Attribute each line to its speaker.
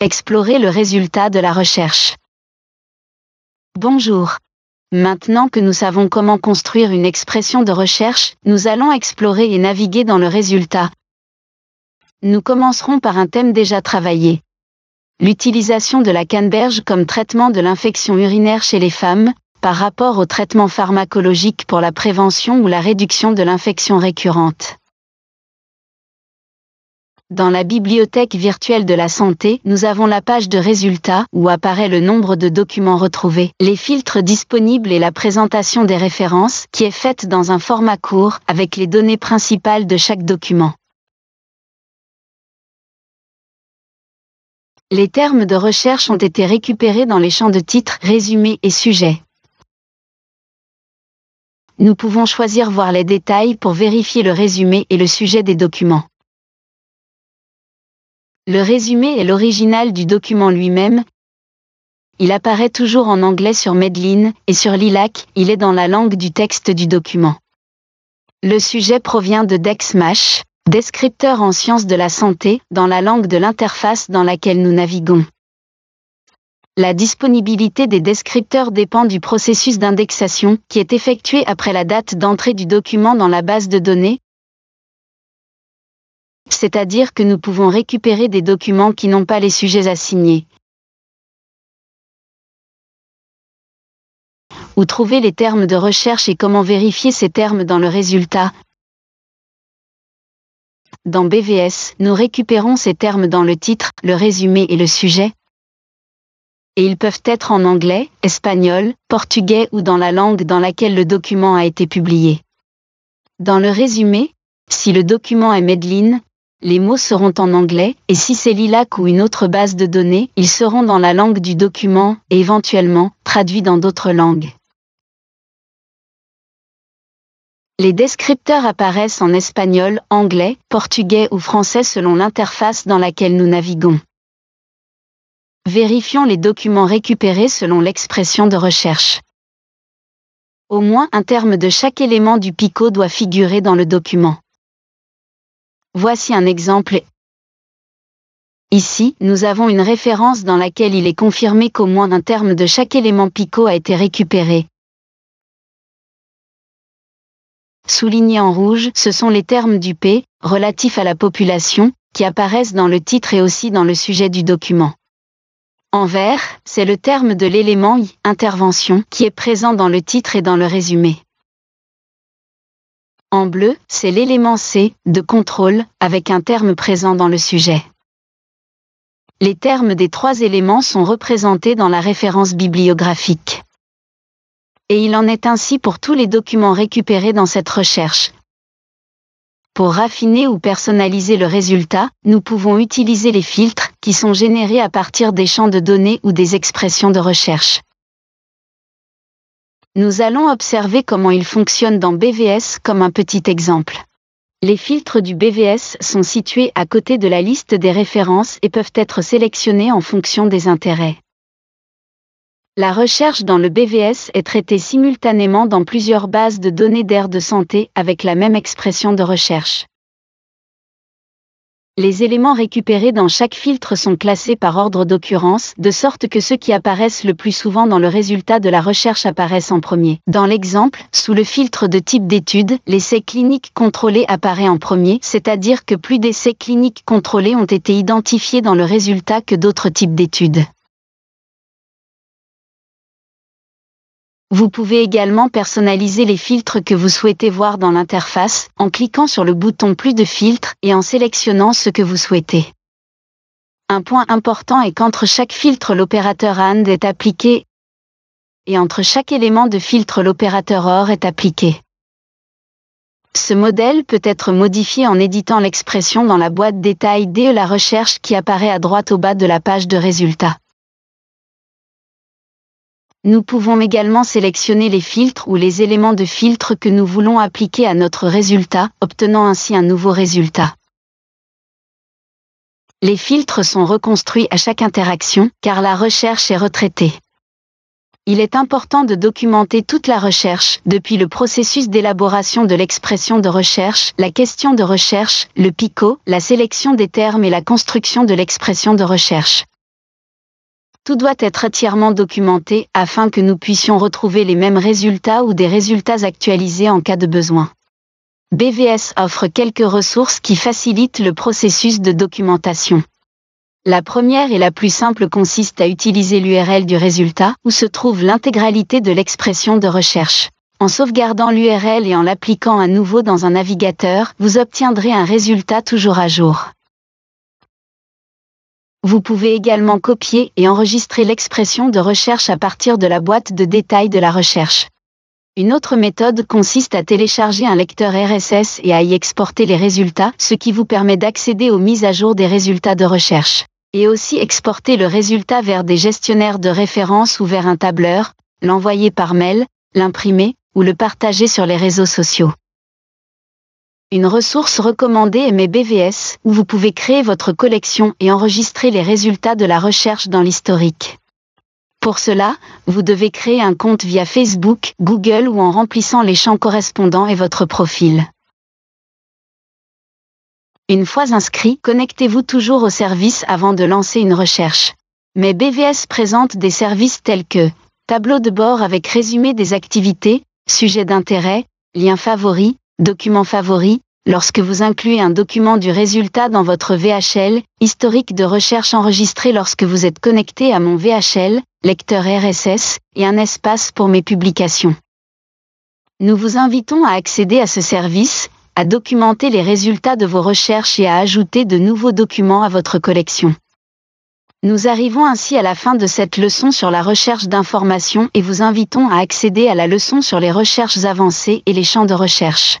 Speaker 1: Explorer le résultat de la recherche. Bonjour. Maintenant que nous savons comment construire une expression de recherche, nous allons explorer et naviguer dans le résultat. Nous commencerons par un thème déjà travaillé. L'utilisation de la canneberge comme traitement de l'infection urinaire chez les femmes, par rapport au traitement pharmacologique pour la prévention ou la réduction de l'infection récurrente. Dans la bibliothèque virtuelle de la santé, nous avons la page de résultats où apparaît le nombre de documents retrouvés, les filtres disponibles et la présentation des références qui est faite dans un format court avec les données principales de chaque document. Les termes de recherche ont été récupérés dans les champs de titres, résumé et sujet. Nous pouvons choisir voir les détails pour vérifier le résumé et le sujet des documents. Le résumé est l'original du document lui-même. Il apparaît toujours en anglais sur Medline et sur Lilac, il est dans la langue du texte du document. Le sujet provient de DexMash, descripteur en sciences de la santé, dans la langue de l'interface dans laquelle nous naviguons. La disponibilité des descripteurs dépend du processus d'indexation qui est effectué après la date d'entrée du document dans la base de données, c'est-à-dire que nous pouvons récupérer des documents qui n'ont pas les sujets assignés. Ou trouver les termes de recherche et comment vérifier ces termes dans le résultat. Dans BVS, nous récupérons ces termes dans le titre, le résumé et le sujet. Et ils peuvent être en anglais, espagnol, portugais ou dans la langue dans laquelle le document a été publié. Dans le résumé, si le document est Medline, les mots seront en anglais, et si c'est l'ILAC ou une autre base de données, ils seront dans la langue du document, et éventuellement, traduits dans d'autres langues. Les descripteurs apparaissent en espagnol, anglais, portugais ou français selon l'interface dans laquelle nous naviguons. Vérifions les documents récupérés selon l'expression de recherche. Au moins un terme de chaque élément du PICO doit figurer dans le document. Voici un exemple. Ici, nous avons une référence dans laquelle il est confirmé qu'au moins un terme de chaque élément picot a été récupéré. Souligné en rouge, ce sont les termes du P, relatifs à la population, qui apparaissent dans le titre et aussi dans le sujet du document. En vert, c'est le terme de l'élément I, intervention, qui est présent dans le titre et dans le résumé. En bleu, c'est l'élément C de contrôle avec un terme présent dans le sujet. Les termes des trois éléments sont représentés dans la référence bibliographique. Et il en est ainsi pour tous les documents récupérés dans cette recherche. Pour raffiner ou personnaliser le résultat, nous pouvons utiliser les filtres qui sont générés à partir des champs de données ou des expressions de recherche. Nous allons observer comment il fonctionne dans BVS comme un petit exemple. Les filtres du BVS sont situés à côté de la liste des références et peuvent être sélectionnés en fonction des intérêts. La recherche dans le BVS est traitée simultanément dans plusieurs bases de données d'air de santé avec la même expression de recherche les éléments récupérés dans chaque filtre sont classés par ordre d'occurrence, de sorte que ceux qui apparaissent le plus souvent dans le résultat de la recherche apparaissent en premier. Dans l'exemple, sous le filtre de type d'étude, l'essai clinique contrôlé apparaît en premier, c'est-à-dire que plus d'essais cliniques contrôlés ont été identifiés dans le résultat que d'autres types d'études. Vous pouvez également personnaliser les filtres que vous souhaitez voir dans l'interface en cliquant sur le bouton Plus de filtres et en sélectionnant ce que vous souhaitez. Un point important est qu'entre chaque filtre l'opérateur AND est appliqué et entre chaque élément de filtre l'opérateur OR est appliqué. Ce modèle peut être modifié en éditant l'expression dans la boîte détail DE la recherche qui apparaît à droite au bas de la page de résultats. Nous pouvons également sélectionner les filtres ou les éléments de filtre que nous voulons appliquer à notre résultat, obtenant ainsi un nouveau résultat. Les filtres sont reconstruits à chaque interaction, car la recherche est retraitée. Il est important de documenter toute la recherche, depuis le processus d'élaboration de l'expression de recherche, la question de recherche, le picot, la sélection des termes et la construction de l'expression de recherche tout doit être entièrement documenté afin que nous puissions retrouver les mêmes résultats ou des résultats actualisés en cas de besoin. BVS offre quelques ressources qui facilitent le processus de documentation. La première et la plus simple consiste à utiliser l'URL du résultat où se trouve l'intégralité de l'expression de recherche. En sauvegardant l'URL et en l'appliquant à nouveau dans un navigateur, vous obtiendrez un résultat toujours à jour. Vous pouvez également copier et enregistrer l'expression de recherche à partir de la boîte de détails de la recherche. Une autre méthode consiste à télécharger un lecteur RSS et à y exporter les résultats, ce qui vous permet d'accéder aux mises à jour des résultats de recherche. Et aussi exporter le résultat vers des gestionnaires de référence ou vers un tableur, l'envoyer par mail, l'imprimer ou le partager sur les réseaux sociaux une ressource recommandée est mes BVS, où vous pouvez créer votre collection et enregistrer les résultats de la recherche dans l'historique. Pour cela, vous devez créer un compte via Facebook, Google ou en remplissant les champs correspondants et votre profil. Une fois inscrit, connectez-vous toujours au service avant de lancer une recherche. Mais BVS présente des services tels que tableau de bord avec résumé des activités, sujets d'intérêt, liens favoris, Documents favoris, lorsque vous incluez un document du résultat dans votre VHL, historique de recherche enregistré lorsque vous êtes connecté à mon VHL, lecteur RSS, et un espace pour mes publications. Nous vous invitons à accéder à ce service, à documenter les résultats de vos recherches et à ajouter de nouveaux documents à votre collection. Nous arrivons ainsi à la fin de cette leçon sur la recherche d'informations et vous invitons à accéder à la leçon sur les recherches avancées et les champs de recherche.